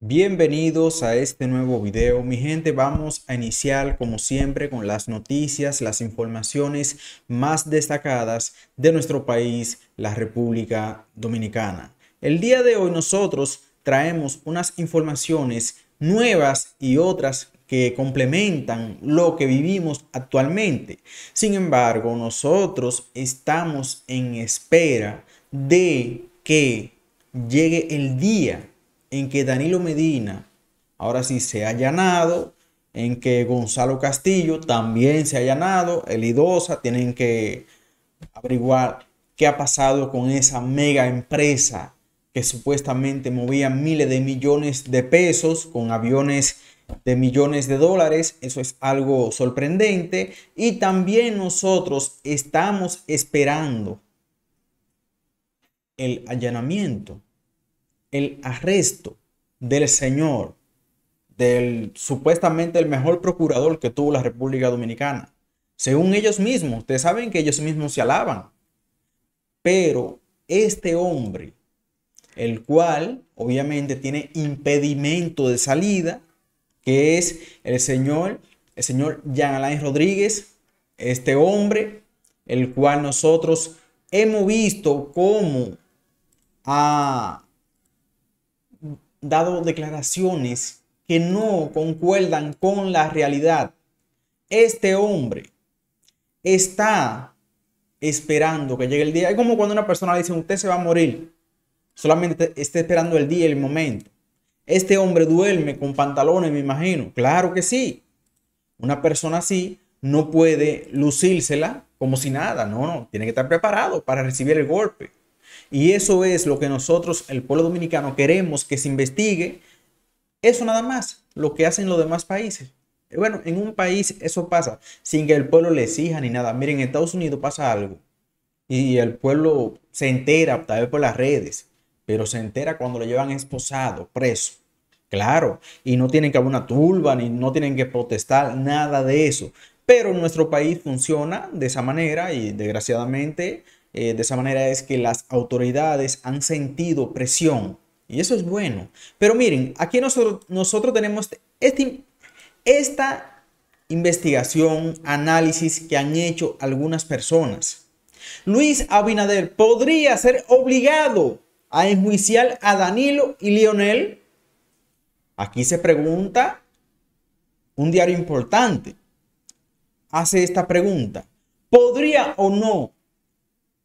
Bienvenidos a este nuevo video. Mi gente, vamos a iniciar como siempre con las noticias, las informaciones más destacadas de nuestro país, la República Dominicana. El día de hoy nosotros traemos unas informaciones nuevas y otras que complementan lo que vivimos actualmente. Sin embargo, nosotros estamos en espera de que llegue el día en que Danilo Medina ahora sí se ha allanado, en que Gonzalo Castillo también se ha allanado, el idosa tienen que averiguar qué ha pasado con esa mega empresa que supuestamente movía miles de millones de pesos con aviones de millones de dólares. Eso es algo sorprendente. Y también nosotros estamos esperando el allanamiento el arresto del señor, del supuestamente el mejor procurador que tuvo la República Dominicana. Según ellos mismos, ustedes saben que ellos mismos se alaban. Pero este hombre, el cual obviamente tiene impedimento de salida, que es el señor, el señor Jean Alain Rodríguez, este hombre, el cual nosotros hemos visto cómo ha dado declaraciones que no concuerdan con la realidad. Este hombre está esperando que llegue el día. Es como cuando una persona dice, usted se va a morir. Solamente está esperando el día y el momento. Este hombre duerme con pantalones, me imagino. Claro que sí. Una persona así no puede lucírsela como si nada. No, no. Tiene que estar preparado para recibir el golpe. Y eso es lo que nosotros, el pueblo dominicano, queremos que se investigue. Eso nada más, lo que hacen los demás países. Bueno, en un país eso pasa sin que el pueblo le exija ni nada. Miren, en Estados Unidos pasa algo y el pueblo se entera, tal vez por las redes, pero se entera cuando lo llevan esposado, preso. Claro, y no tienen que haber una turba, ni no tienen que protestar, nada de eso. Pero nuestro país funciona de esa manera y desgraciadamente eh, de esa manera es que las autoridades han sentido presión y eso es bueno. Pero miren, aquí nosotros, tenemos este, esta investigación, análisis que han hecho algunas personas. Luis Abinader podría ser obligado a enjuiciar a Danilo y Lionel. Aquí se pregunta un diario importante. Hace esta pregunta. ¿Podría o no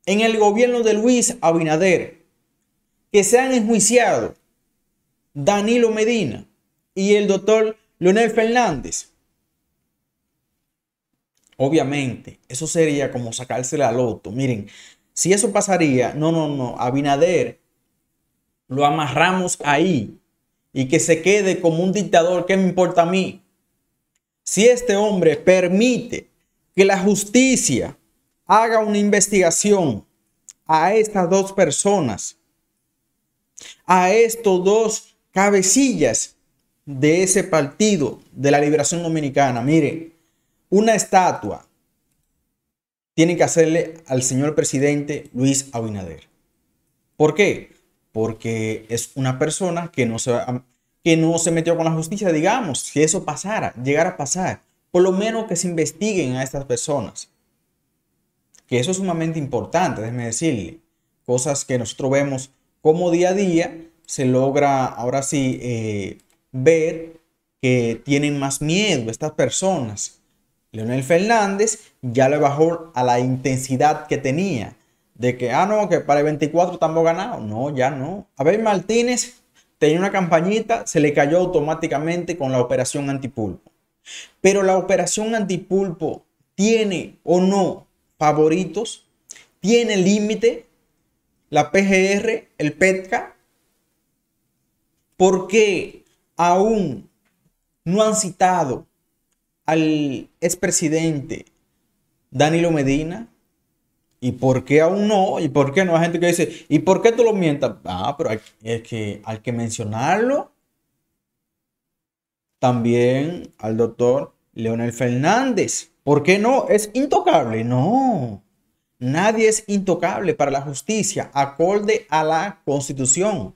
en el gobierno de Luis Abinader, que se han enjuiciado Danilo Medina y el doctor Leonel Fernández. Obviamente, eso sería como sacársela al loto. Miren, si eso pasaría, no, no, no, Abinader lo amarramos ahí y que se quede como un dictador, ¿qué me importa a mí? Si este hombre permite que la justicia haga una investigación a estas dos personas, a estos dos cabecillas de ese partido de la liberación dominicana. Mire, una estatua tiene que hacerle al señor presidente Luis Abinader. ¿Por qué? Porque es una persona que no se, que no se metió con la justicia, digamos, si eso pasara, llegara a pasar, por lo menos que se investiguen a estas personas que eso es sumamente importante, déjeme decirle, cosas que nosotros vemos como día a día, se logra ahora sí eh, ver que tienen más miedo estas personas. Leonel Fernández ya le bajó a la intensidad que tenía, de que, ah, no, que para el 24 estamos ganados. No, ya no. Abel Martínez tenía una campañita, se le cayó automáticamente con la operación antipulpo. Pero la operación antipulpo tiene o no favoritos, tiene límite, la PGR, el PETCA, porque aún no han citado al expresidente Danilo Medina? ¿Y por qué aún no? ¿Y por qué no? Hay gente que dice, ¿y por qué tú lo mientas? Ah, pero es que hay que mencionarlo. También al doctor Leonel Fernández. ¿Por qué no? Es intocable. No. Nadie es intocable para la justicia, acorde a la constitución.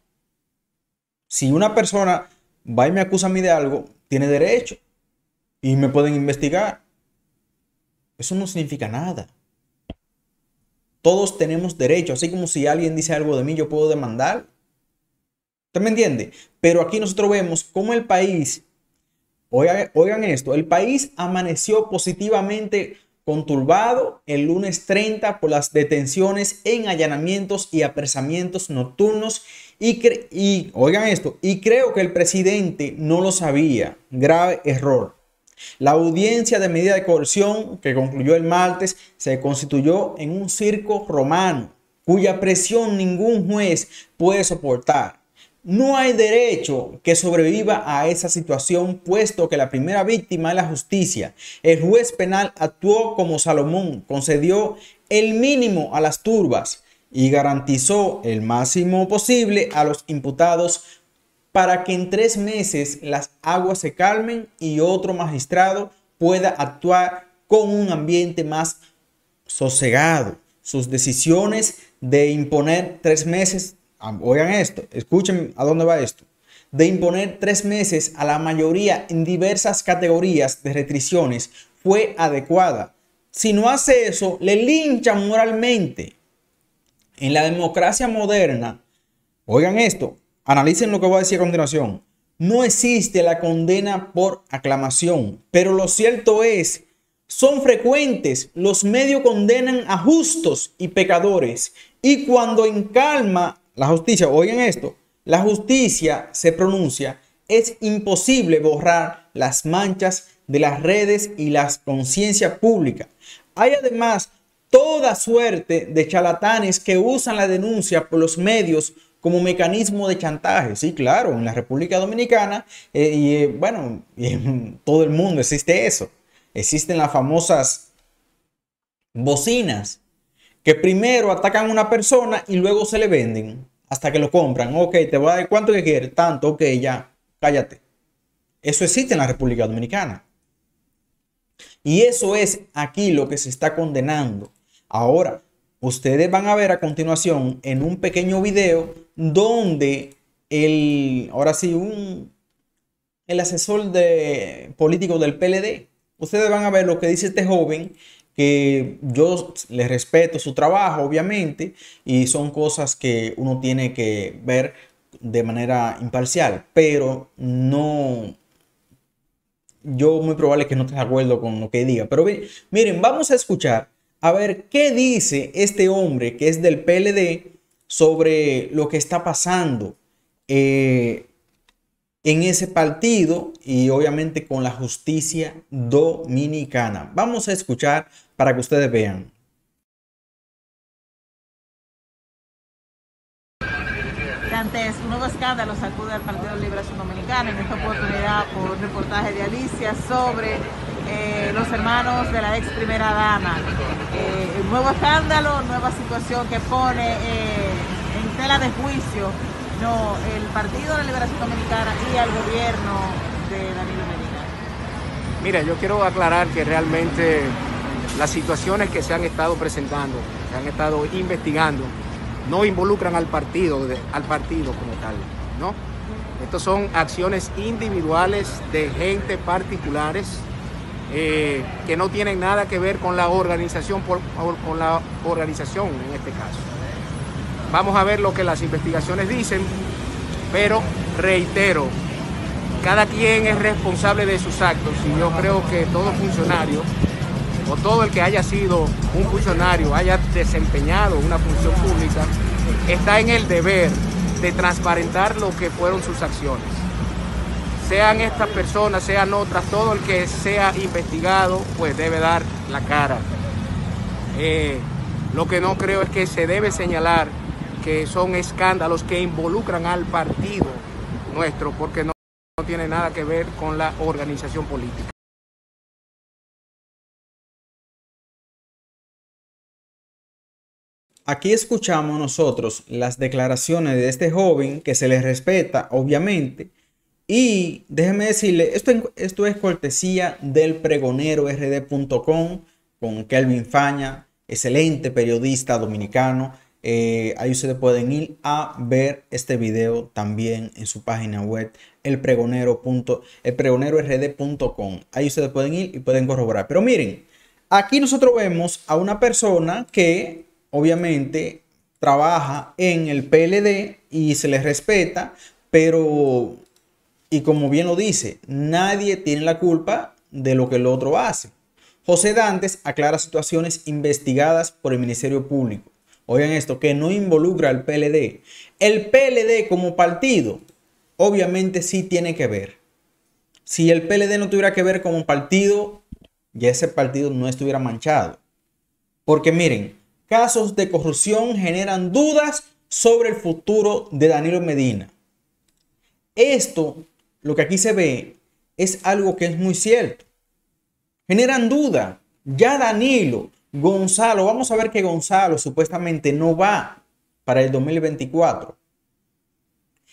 Si una persona va y me acusa a mí de algo, tiene derecho y me pueden investigar. Eso no significa nada. Todos tenemos derecho, así como si alguien dice algo de mí, yo puedo demandar. ¿Usted me entiende? Pero aquí nosotros vemos cómo el país Oigan, esto, el país amaneció positivamente conturbado el lunes 30 por las detenciones en allanamientos y apresamientos nocturnos y, oigan esto, y creo que el presidente no lo sabía, grave error. La audiencia de medida de coerción que concluyó el martes se constituyó en un circo romano cuya presión ningún juez puede soportar. No hay derecho que sobreviva a esa situación, puesto que la primera víctima es la justicia. El juez penal actuó como Salomón, concedió el mínimo a las turbas y garantizó el máximo posible a los imputados para que en tres meses las aguas se calmen y otro magistrado pueda actuar con un ambiente más sosegado. Sus decisiones de imponer tres meses oigan esto, escuchen a dónde va esto, de imponer tres meses a la mayoría en diversas categorías de restricciones fue adecuada. Si no hace eso, le linchan moralmente. En la democracia moderna, oigan esto, analicen lo que voy a decir a continuación. No existe la condena por aclamación, pero lo cierto es, son frecuentes, los medios condenan a justos y pecadores, y cuando en calma la justicia, oigan esto, la justicia se pronuncia, es imposible borrar las manchas de las redes y las conciencias públicas. Hay además toda suerte de charlatanes que usan la denuncia por los medios como mecanismo de chantaje. Sí, claro, en la República Dominicana, eh, y eh, bueno, en todo el mundo existe eso. Existen las famosas bocinas que primero atacan a una persona y luego se le venden hasta que lo compran. Ok, te voy a dar cuánto que quieres, tanto, ok, ya, cállate. Eso existe en la República Dominicana. Y eso es aquí lo que se está condenando. Ahora, ustedes van a ver a continuación en un pequeño video donde el, ahora sí, un, el asesor de, político del PLD, ustedes van a ver lo que dice este joven que yo les respeto su trabajo, obviamente, y son cosas que uno tiene que ver de manera imparcial, pero no, yo muy probable que no esté de acuerdo con lo que diga, pero miren, vamos a escuchar a ver qué dice este hombre que es del PLD sobre lo que está pasando. Eh, en ese partido y obviamente con la justicia dominicana. Vamos a escuchar para que ustedes vean. Antes, un nuevo escándalo sacude al Partido de Liberación Dominicana, en esta oportunidad por reportaje de Alicia sobre eh, los hermanos de la ex primera dama. Eh, nuevo escándalo, nueva situación que pone eh, en tela de juicio no, el Partido de la Liberación Dominicana y al gobierno de Danilo Medina. Mira, yo quiero aclarar que realmente las situaciones que se han estado presentando, se han estado investigando, no involucran al partido, al partido como tal, ¿no? Estas son acciones individuales de gente particulares eh, que no tienen nada que ver con la organización, con la organización en este caso. Vamos a ver lo que las investigaciones dicen, pero reitero, cada quien es responsable de sus actos y yo creo que todo funcionario o todo el que haya sido un funcionario, haya desempeñado una función pública, está en el deber de transparentar lo que fueron sus acciones. Sean estas personas, sean otras, todo el que sea investigado, pues debe dar la cara. Eh, lo que no creo es que se debe señalar que son escándalos que involucran al partido nuestro, porque no, tiene nada que ver con la organización política. Aquí escuchamos nosotros las declaraciones de este joven que se le respeta, obviamente. Y déjeme decirle, esto, esto es cortesía del pregonero rd.com con Kelvin Faña, excelente periodista dominicano eh, ahí ustedes pueden ir a ver este video también en su página web elpregonero.elpregonerord.com. Ahí ustedes pueden ir y pueden corroborar. Pero miren, aquí nosotros vemos a una persona que obviamente trabaja en el PLD y se le respeta, pero y como bien lo dice, nadie tiene la culpa de lo que el otro hace. José Dantes aclara situaciones investigadas por el Ministerio Público oigan esto, que no involucra al PLD. El PLD como partido, obviamente sí tiene que ver. Si el PLD no tuviera que ver como partido, ya ese partido no estuviera manchado. Porque miren, casos de corrupción generan dudas sobre el futuro de Danilo Medina. Esto, lo que aquí se ve, es algo que es muy cierto. Generan duda. Ya Danilo Gonzalo, vamos a ver que Gonzalo supuestamente no va para el 2024.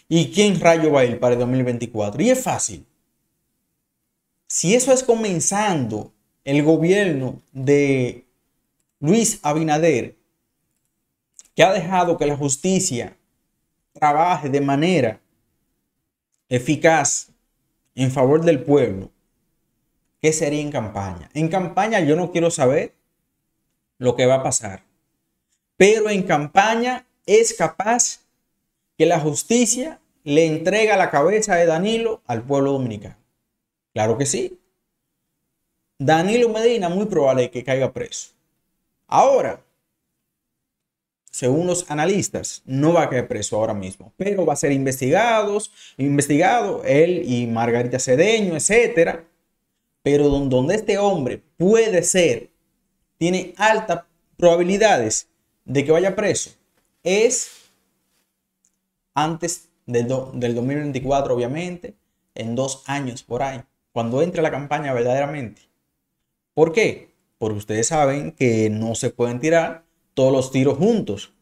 ¿Y quién rayo va a ir para el 2024? Y es fácil. Si eso es comenzando el gobierno de Luis Abinader, que ha dejado que la justicia trabaje de manera eficaz en favor del pueblo, ¿qué sería en campaña? En campaña yo no quiero saber lo que va a pasar. Pero en campaña es capaz que la justicia le entrega la cabeza de Danilo al pueblo dominicano. Claro que sí. Danilo Medina muy probable que caiga preso. Ahora, según los analistas, no va a caer preso ahora mismo, pero va a ser investigados, investigado él y Margarita Cedeño, etcétera. Pero donde este hombre puede ser tiene altas probabilidades de que vaya preso es antes del, 2024, obviamente, en dos años por ahí, cuando entre la campaña verdaderamente. ¿Por qué? Porque ustedes saben que no se pueden tirar todos los tiros juntos.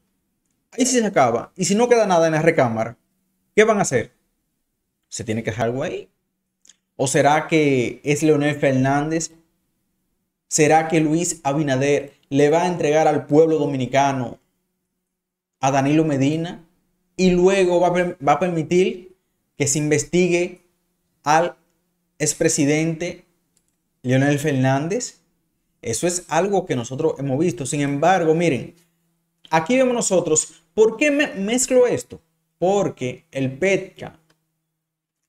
Ahí sí se acaba. Y si no queda nada en la recámara, ¿qué van a hacer? ¿Se tiene que dejar algo ahí? ¿O será que es Leonel Fernández ¿Será que Luis Abinader le va a entregar al pueblo dominicano a Danilo Medina y luego va a, permitir que se investigue al expresidente Leonel Fernández? Eso es algo que nosotros hemos visto. Sin embargo, miren, aquí vemos nosotros, ¿por qué mezclo esto? Porque el PETCA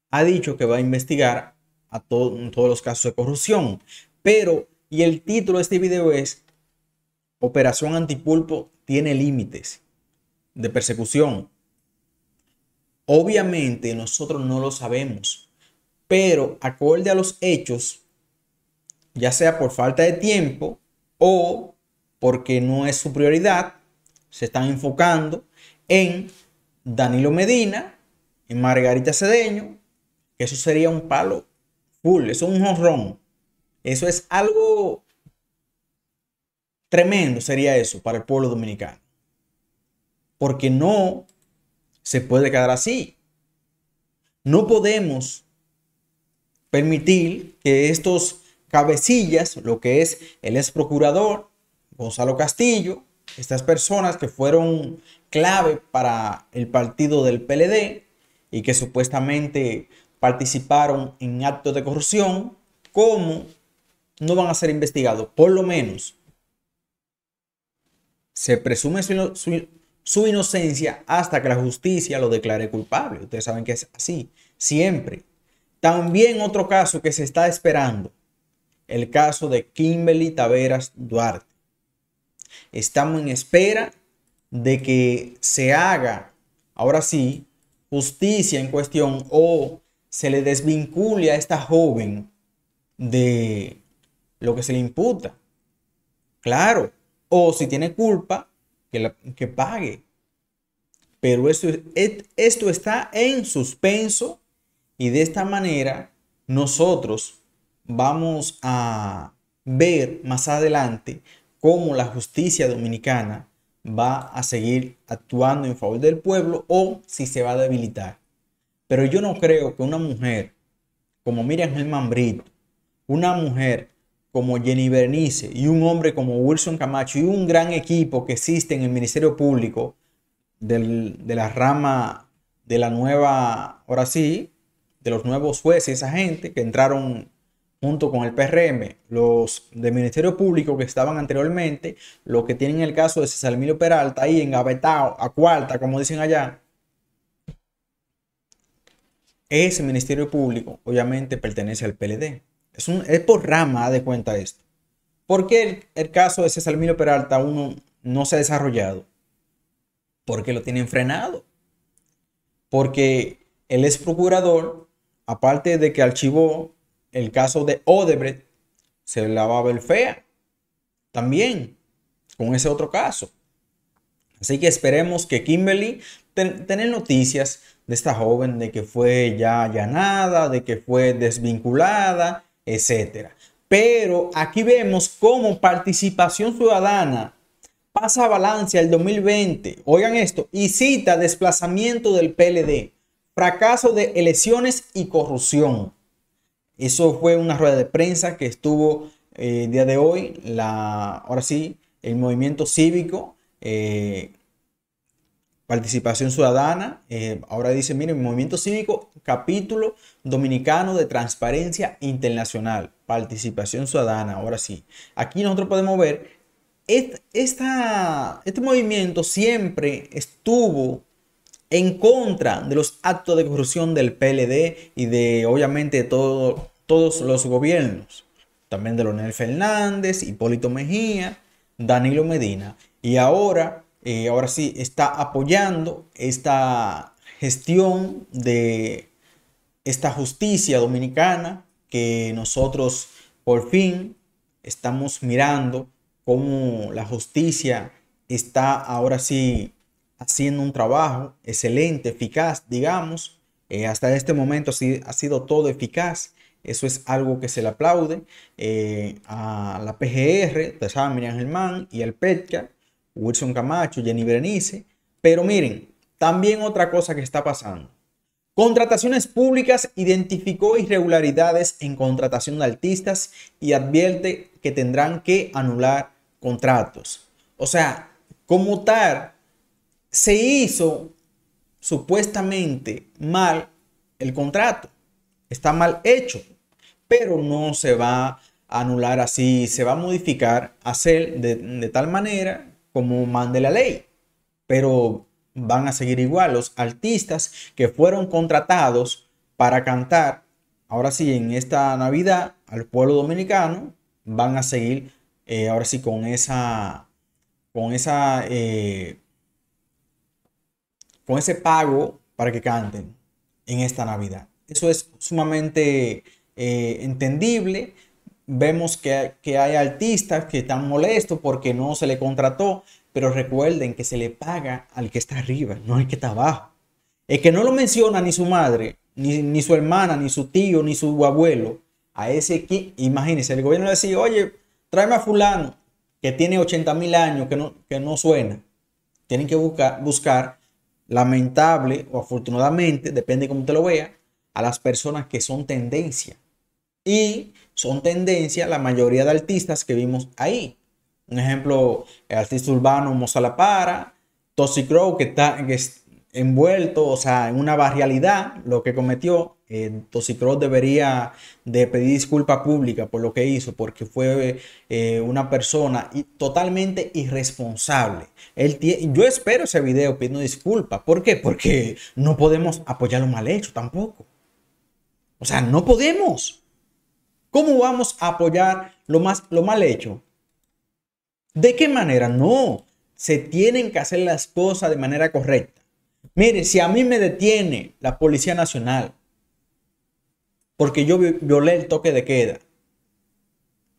ha dicho que va a investigar a todos los casos de corrupción, pero y el título de este video es Operación Antipulpo tiene límites de persecución. Obviamente nosotros no lo sabemos, pero acorde a los hechos, ya sea por falta de tiempo o porque no es su prioridad, se están enfocando en Danilo Medina, en Margarita Cedeño, que eso sería un palo full, eso es un jonrón. Eso es algo tremendo, sería eso, para el pueblo dominicano. Porque no se puede quedar así. No podemos permitir que estos cabecillas, lo que es el ex procurador Gonzalo Castillo, estas personas que fueron clave para el partido del PLD y que supuestamente participaron en actos de corrupción, como no van a ser investigados. Por lo menos se presume su, inocencia hasta que la justicia lo declare culpable. Ustedes saben que es así, siempre. También otro caso que se está esperando, el caso de Kimberly Taveras Duarte. Estamos en espera de que se haga, ahora sí, justicia en cuestión o se le desvincule a esta joven de lo que se le imputa. Claro. O si tiene culpa, que, que pague. Pero esto, esto está en suspenso y de esta manera nosotros vamos a ver más adelante cómo la justicia dominicana va a seguir actuando en favor del pueblo o si se va a debilitar. Pero yo no creo que una mujer como Miriam Germán Brito, una mujer como Jenny Bernice y un hombre como Wilson Camacho y un gran equipo que existe en el Ministerio Público de la rama de la nueva, ahora sí, de los nuevos jueces y esa gente que entraron junto con el PRM, los del Ministerio Público que estaban anteriormente, los que tienen el caso de César Emilio Peralta ahí engavetado, a cuarta, como dicen allá. Ese Ministerio Público obviamente pertenece al PLD. Es, un, por rama de cuenta esto. ¿Por qué el, caso de César Emilio Peralta uno no se ha desarrollado? Porque lo tienen frenado. Porque el ex procurador, aparte de que archivó el caso de Odebrecht, se lavaba el fea. También con ese otro caso. Así que esperemos que Kimberly tenga noticias de esta joven, de que fue ya allanada, de que fue desvinculada, etcétera. Pero aquí vemos cómo participación ciudadana pasa a balance el 2020. Oigan esto. Y cita desplazamiento del PLD, fracaso de elecciones y corrupción. Eso fue una rueda de prensa que estuvo eh, el día de hoy. La, ahora sí, el movimiento cívico eh, participación ciudadana. Eh, ahora dice, miren, movimiento cívico, capítulo dominicano de transparencia internacional, participación ciudadana, ahora sí. Aquí nosotros podemos ver, este movimiento siempre estuvo en contra de los actos de corrupción del PLD y de obviamente de todos los gobiernos, también de Leonel Fernández, Hipólito Mejía, Danilo Medina. Y ahora eh, ahora sí, está apoyando esta gestión de esta justicia dominicana que nosotros por fin estamos mirando cómo la justicia está ahora sí haciendo un trabajo excelente, eficaz, digamos. Eh, hasta este momento sí, ha sido todo eficaz. Eso es algo que se le aplaude eh, a la PGR, a Miriam Germán y al PETCA, Wilson Camacho, Jenny Berenice. Pero miren, también otra cosa que está pasando. Contrataciones Públicas identificó irregularidades en contratación de artistas y advierte que tendrán que anular contratos. O sea, como tal, se hizo supuestamente mal el contrato. Está mal hecho, pero no se va a anular así, se va a modificar, hacer de, de tal manera como mande la ley. Pero van a seguir igual. Los artistas que fueron contratados para cantar, ahora sí, en esta Navidad al pueblo dominicano, van a seguir, eh, ahora sí, con esa, con esa, eh, con ese pago para que canten en esta Navidad. Eso es sumamente eh, entendible, vemos que, hay artistas que están molestos porque no se le contrató, pero recuerden que se le paga al que está arriba, no al que está abajo. El que no lo menciona ni su madre, ni, su hermana, ni su tío, ni su abuelo, a ese que, imagínense, el gobierno le dice: oye, tráeme a fulano que tiene 80 mil años, que no, que no suena. Tienen que buscar, buscar, lamentable o afortunadamente, depende de cómo te lo vea, a las personas que son tendencia, y son tendencia la mayoría de artistas que vimos ahí. Un ejemplo, el artista urbano Mozalapara, para Grow, que está envuelto, o sea, en una barrialidad, lo que cometió. Eh, Toxicrow debería de pedir disculpa pública por lo que hizo, porque fue eh, una persona totalmente irresponsable. yo espero ese video pidiendo disculpas. ¿Por qué? Porque no podemos apoyar lo mal hecho tampoco. O sea, no podemos. ¿Cómo vamos a apoyar lo, más, lo mal hecho? ¿De qué manera? No, se tienen que hacer las cosas de manera correcta. Mire, si a mí me detiene la Policía Nacional porque yo violé el toque de queda,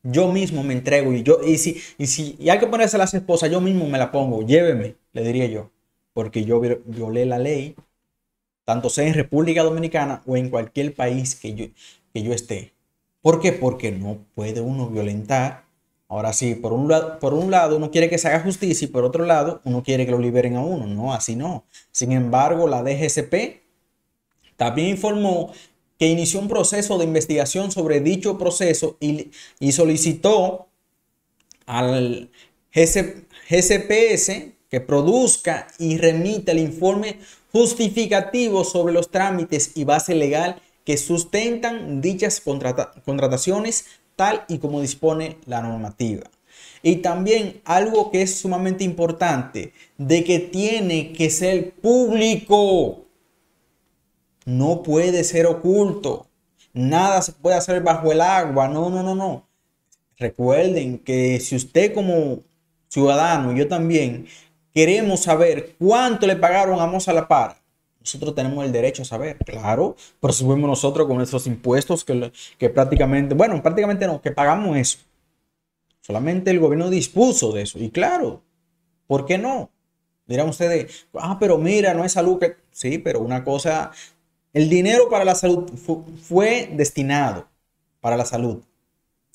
yo mismo me entrego y yo y si y si hay que ponerse las esposas, yo mismo me la pongo, lléveme, le diría yo, porque yo violé la ley, tanto sea en República Dominicana o en cualquier país que que yo esté. ¿Por qué? Porque no puede uno violentar. Ahora sí, por un, lado, por un lado uno quiere que se haga justicia y por otro lado uno quiere que lo liberen a uno. No, así no. Sin embargo, la DGCP también informó que inició un proceso de investigación sobre dicho proceso y, solicitó al GCPS que produzca y remita el informe justificativo sobre los trámites y base legal que sustentan dichas contrataciones tal y como dispone la normativa. Y también algo que es sumamente importante, de que tiene que ser público. No puede ser oculto. Nada se puede hacer bajo el agua. No, no, no, no. Recuerden que si usted como ciudadano, yo también, queremos saber cuánto le pagaron a Mosa La Para, nosotros tenemos el derecho a saber, claro, pero subimos nosotros con nuestros impuestos que, prácticamente, bueno, prácticamente no, que pagamos eso. Solamente el gobierno dispuso de eso. Y claro, ¿por qué no? Dirán ustedes, ah, pero mira, no es salud que... Sí, pero una cosa, el dinero para la salud fue destinado para la salud.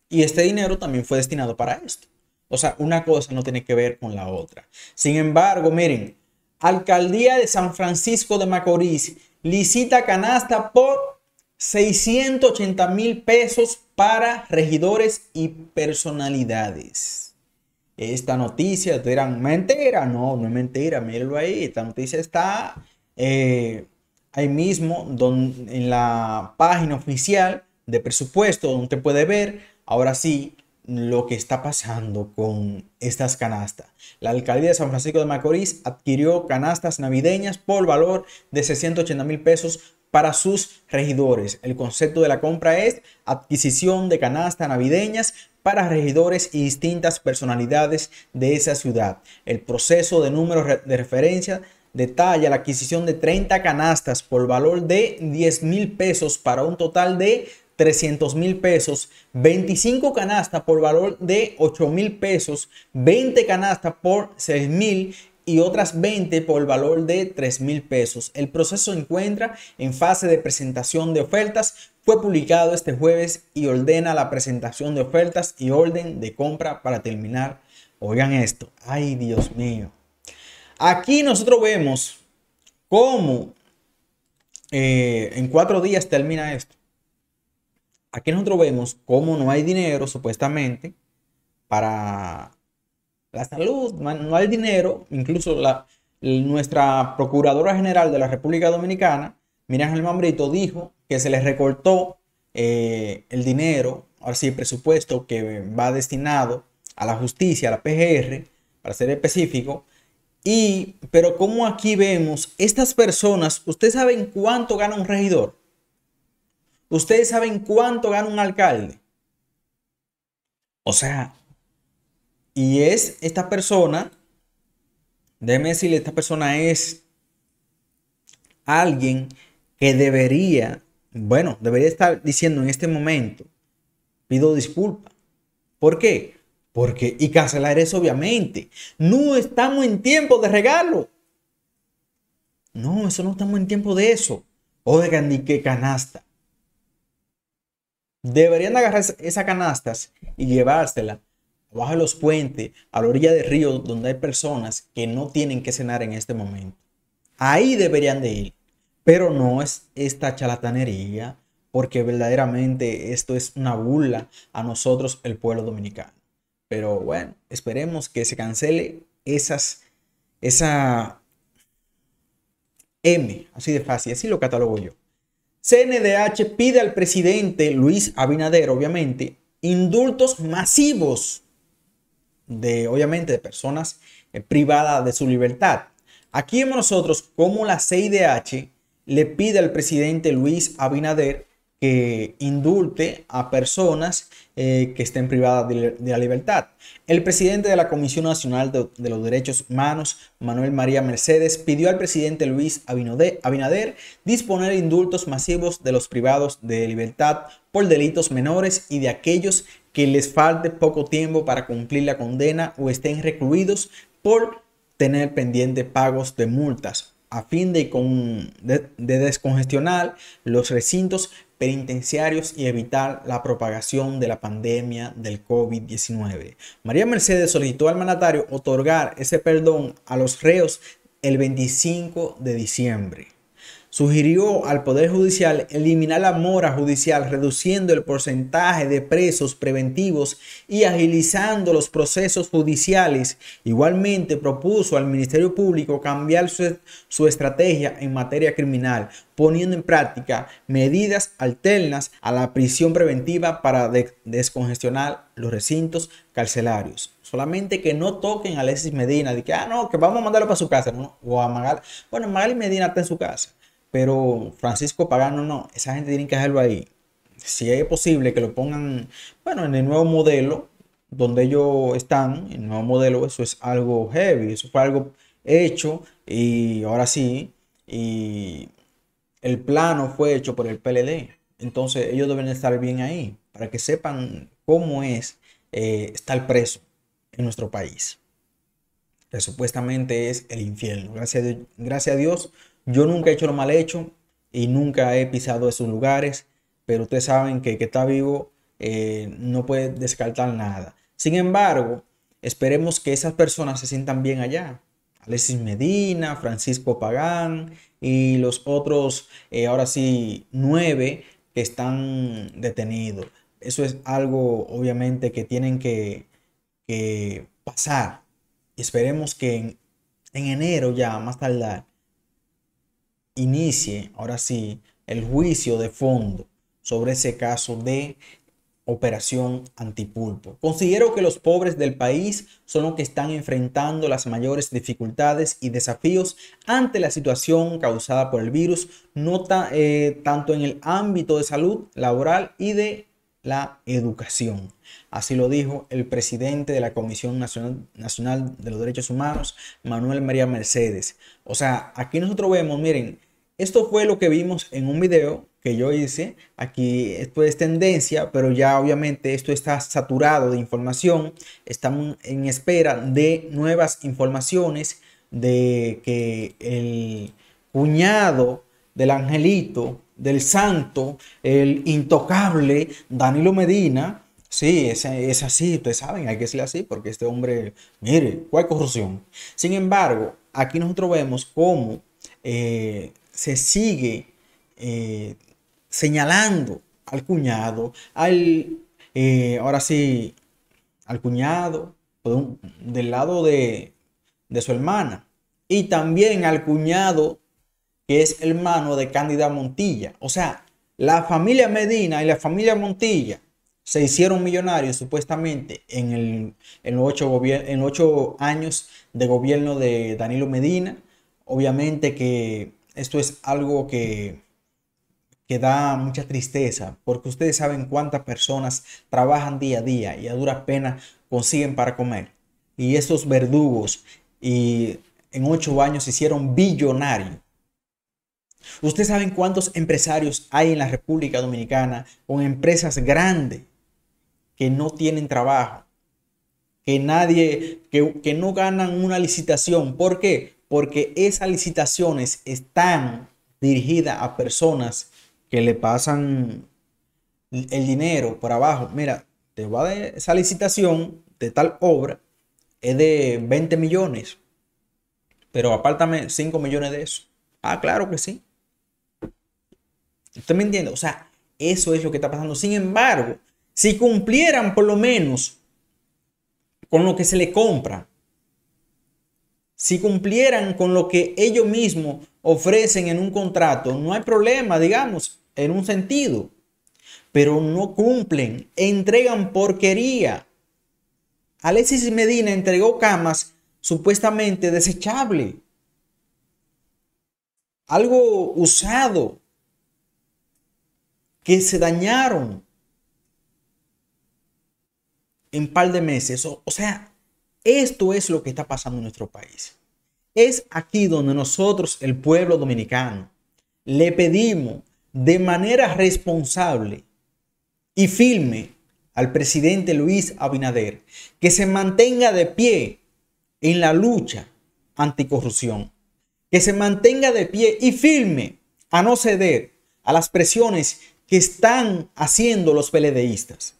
Y este dinero también fue destinado para esto. O sea, una cosa no tiene que ver con la otra. Sin embargo, miren, Alcaldía de San Francisco de Macorís licita canasta por 680 mil pesos para regidores y personalidades. Esta noticia era mentira, no, no es mentira, mírenlo ahí. Esta noticia está eh, ahí mismo en la página oficial de presupuesto donde usted puede ver. Ahora sí, lo que está pasando con estas canastas. La alcaldía de San Francisco de Macorís adquirió canastas navideñas por valor de 680 mil pesos para sus regidores. El concepto de la compra es adquisición de canastas navideñas para regidores y distintas personalidades de esa ciudad. El proceso de número de referencia detalla la adquisición de 30 canastas por valor de 10 mil pesos para un total de 300 mil pesos, 25 canastas por valor de 8 mil pesos, 20 canastas por 6 mil y otras 20 por valor de 3 mil pesos. El proceso se encuentra en fase de presentación de ofertas. Fue publicado este jueves y ordena la presentación de ofertas y orden de compra para terminar. Oigan esto. Ay, Dios mío. Aquí nosotros vemos cómo eh, en cuatro días termina esto aquí nosotros vemos cómo no hay dinero supuestamente para la salud, no hay dinero, incluso la, nuestra Procuradora General de la República Dominicana, Miriam Almambrito, dijo que se le recortó eh, el dinero, ahora sí, el presupuesto que va destinado a la justicia, a la PGR, para ser específico, y, pero como aquí vemos, estas personas, ¿ustedes saben cuánto gana un regidor? ¿Ustedes saben cuánto gana un alcalde? O sea, y es esta persona, déjeme decirle, esta persona es alguien que debería, bueno, debería estar diciendo en este momento, pido disculpa. ¿Por qué? Porque, y cancelar eso obviamente, no estamos en tiempo de regalo. No, eso no estamos en tiempo de eso. Oigan ni qué canasta. Deberían agarrar esas canastas y llevárselas bajo los puentes, a la orilla de río, donde hay personas que no tienen que cenar en este momento. Ahí deberían de ir. Pero no es esta charlatanería, porque verdaderamente esto es una burla a nosotros, el pueblo dominicano. Pero bueno, esperemos que se cancele esas, esa M, así de fácil, así lo catalogo yo. CNDH pide al presidente Luis Abinader, obviamente, indultos masivos de, obviamente, de personas eh, privadas de su libertad. Aquí vemos nosotros cómo la CIDH le pide al presidente Luis Abinader que indulte a personas eh, que estén privadas de, la libertad. El presidente de la Comisión Nacional de, los Derechos Humanos, Manuel María Mercedes, pidió al presidente Luis Abinader disponer indultos masivos de los privados de libertad por delitos menores y de aquellos que les falte poco tiempo para cumplir la condena o estén recluidos por tener pendiente pagos de multas a fin de, descongestionar los recintos penitenciarios y evitar la propagación de la pandemia del COVID-19. María Mercedes solicitó al mandatario otorgar ese perdón a los reos el 25 de diciembre sugirió al Poder Judicial eliminar la mora judicial, reduciendo el porcentaje de presos preventivos y agilizando los procesos judiciales. Igualmente propuso al Ministerio Público cambiar su, estrategia en materia criminal, poniendo en práctica medidas alternas a la prisión preventiva para descongestionar los recintos carcelarios. Solamente que no toquen a Alexis Medina, de que, ah, no, que vamos a mandarlo para su casa, ¿no? o a Magal. Bueno, Magali Medina está en su casa. Pero Francisco Pagano no, esa gente tiene que hacerlo ahí. Si es posible que lo pongan, bueno, en el nuevo modelo, donde ellos están, el nuevo modelo, eso es algo heavy, eso fue algo hecho y ahora sí, y el plano fue hecho por el PLD. Entonces ellos deben estar bien ahí para que sepan cómo es eh, estar preso en nuestro país, que supuestamente es el infierno. Gracias gracias a Dios yo nunca he hecho lo mal hecho y nunca he pisado esos lugares, pero ustedes saben que el que está vivo eh, no puede descartar nada. Sin embargo, esperemos que esas personas se sientan bien allá. Alexis Medina, Francisco Pagán y los otros, eh, ahora sí, nueve que están detenidos. Eso es algo, obviamente, que tienen que, que pasar. Esperemos que en, en enero ya, más tardar, inicie, ahora sí, el juicio de fondo sobre ese caso de operación antipulpo. Considero que los pobres del país son los que están enfrentando las mayores dificultades y desafíos ante la situación causada por el virus, no eh, tanto en el ámbito de salud, laboral y de la educación. Así lo dijo el presidente de la Comisión Nacional, Nacional de los Derechos Humanos, Manuel María Mercedes. O sea, aquí nosotros vemos, miren, esto fue lo que vimos en un video que yo hice. Aquí esto es tendencia, pero ya obviamente esto está saturado de información. Estamos en espera de nuevas informaciones de que el cuñado del angelito, del santo, el intocable Danilo Medina, Sí, es, así, ustedes saben, hay que decirlo así, porque este hombre, mire, ¿cuál corrupción? Sin embargo, aquí nosotros vemos cómo eh, se sigue eh, señalando al cuñado, al, eh, ahora sí, al cuñado del lado de, su hermana y también al cuñado que es hermano de Cándida Montilla. O sea, la familia Medina y la familia Montilla se hicieron millonarios supuestamente en, el, en los ocho años de gobierno de Danilo Medina. Obviamente que esto es algo que, que da mucha tristeza, porque ustedes saben cuántas personas trabajan día a día y a dura pena consiguen para comer. Y estos verdugos y en ocho años se hicieron billonarios. Ustedes saben cuántos empresarios hay en la República Dominicana con empresas grandes que no tienen trabajo, que nadie, que, que no ganan una licitación. ¿Por qué? porque esas licitaciones están dirigidas a personas que le pasan el dinero por abajo. Mira, te va de esa licitación de tal obra es de 20 millones, pero apártame 5 millones de eso. Ah, claro que sí. ¿Usted me entiende? O sea, eso es lo que está pasando. Sin embargo, si cumplieran por lo menos con lo que se le compra, si cumplieran con lo que ellos mismos ofrecen en un contrato, no hay problema, digamos, en un sentido. Pero no cumplen, entregan porquería. Alexis Medina entregó camas supuestamente desechables. Algo usado, que se dañaron en par de meses. o, sea, esto es lo que está pasando en nuestro país. Es aquí donde nosotros, el pueblo dominicano, le pedimos de manera responsable y firme al presidente Luis Abinader que se mantenga de pie en la lucha anticorrupción, que se mantenga de pie y firme a no ceder a las presiones que están haciendo los peledeístas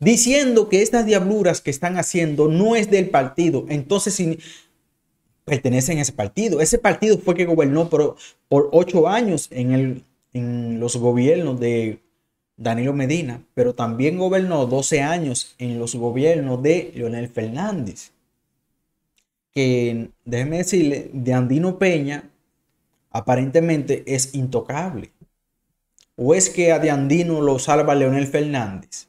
diciendo que estas diabluras que están haciendo no es del partido. Entonces, pertenecen a ese partido, ese partido fue que gobernó por, por ocho años en, en los gobiernos de Danilo Medina, pero también gobernó 12 años en los gobiernos de Leonel Fernández. Que, déjeme decirle, de Andino Peña aparentemente es intocable. ¿O es que a de Andino lo salva Leonel Fernández?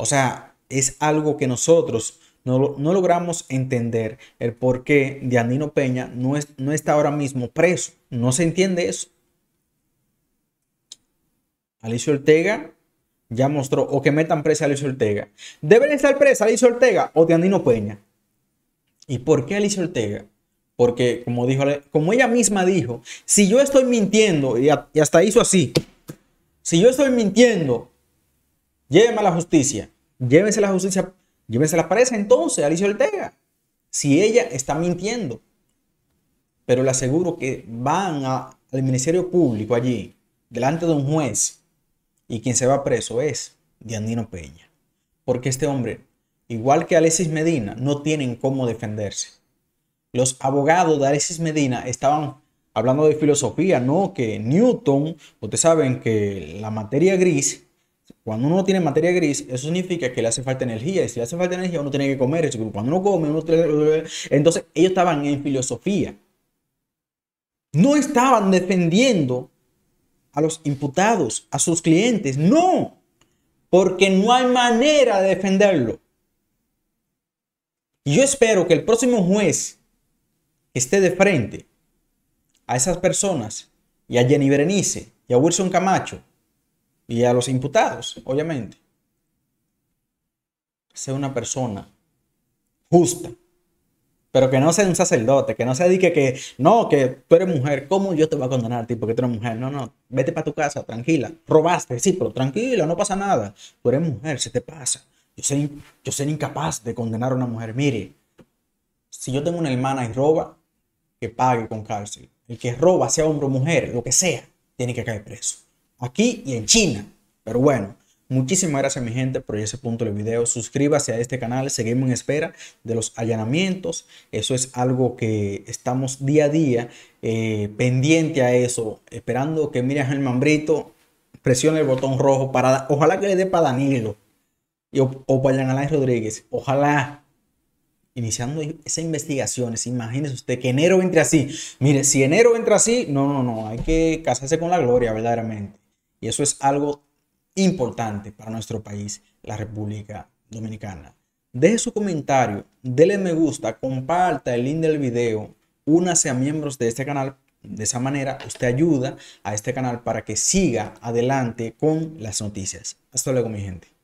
O sea, es algo que nosotros no, logramos entender el por qué de Peña no, no está ahora mismo preso. No se entiende eso. Alicia Ortega ya mostró, o que metan presa a Alicia Ortega. ¿Deben estar presa Alicia Ortega o de Peña? ¿Y por qué Alicia Ortega? Porque, como, dijo, como ella misma dijo, si yo estoy mintiendo, y hasta hizo así, si yo estoy mintiendo Llévenme a la justicia. Llévense la justicia. Llévense la presa entonces, Alicia Ortega. Si ella está mintiendo. Pero le aseguro que van al Ministerio Público allí, delante de un juez, y quien se va preso es Diandino Peña. Porque este hombre, igual que Alexis Medina, no tienen cómo defenderse. Los abogados de Alexis Medina estaban hablando de filosofía, ¿no? Que Newton, ustedes saben que la materia gris cuando uno tiene materia gris, eso significa que le hace falta energía. Y si le hace falta energía, uno tiene que comer. Cuando uno come, uno... Entonces, ellos estaban en filosofía. No estaban defendiendo a los imputados, a sus clientes. No, porque no hay manera de defenderlo. Y yo espero que el próximo juez esté de frente a esas personas y a Jenny Berenice y a Wilson Camacho y a los imputados, obviamente. Sea una persona justa, pero que no sea un sacerdote, que no se dedique que, no, que tú eres mujer, ¿cómo yo te voy a condenar a ti porque tú eres mujer? No, no, vete para tu casa, tranquila, robaste, sí, pero tranquila, no pasa nada, tú eres mujer, se te pasa. Yo soy, yo soy incapaz de condenar a una mujer, mire, si yo tengo una hermana y roba, que pague con cárcel. El que roba, sea hombre o mujer, lo que sea, tiene que caer preso aquí y en China. Pero bueno, muchísimas gracias mi gente por ese punto del video. Suscríbase a este canal, seguimos en espera de los allanamientos. Eso es algo que estamos día a día eh, pendiente a eso, esperando que mire Germán Mambrito presione el botón rojo para, ojalá que le dé para Danilo y, o, para Rodríguez. Ojalá iniciando esas investigaciones. Imagínese usted que enero entre así. Mire, si enero entra así, no, no, no, hay que casarse con la gloria verdaderamente. Y eso es algo importante para nuestro país, la República Dominicana. Deje su comentario, dele me gusta, comparta el link del video, únase a miembros de este canal. De esa manera usted ayuda a este canal para que siga adelante con las noticias. Hasta luego mi gente.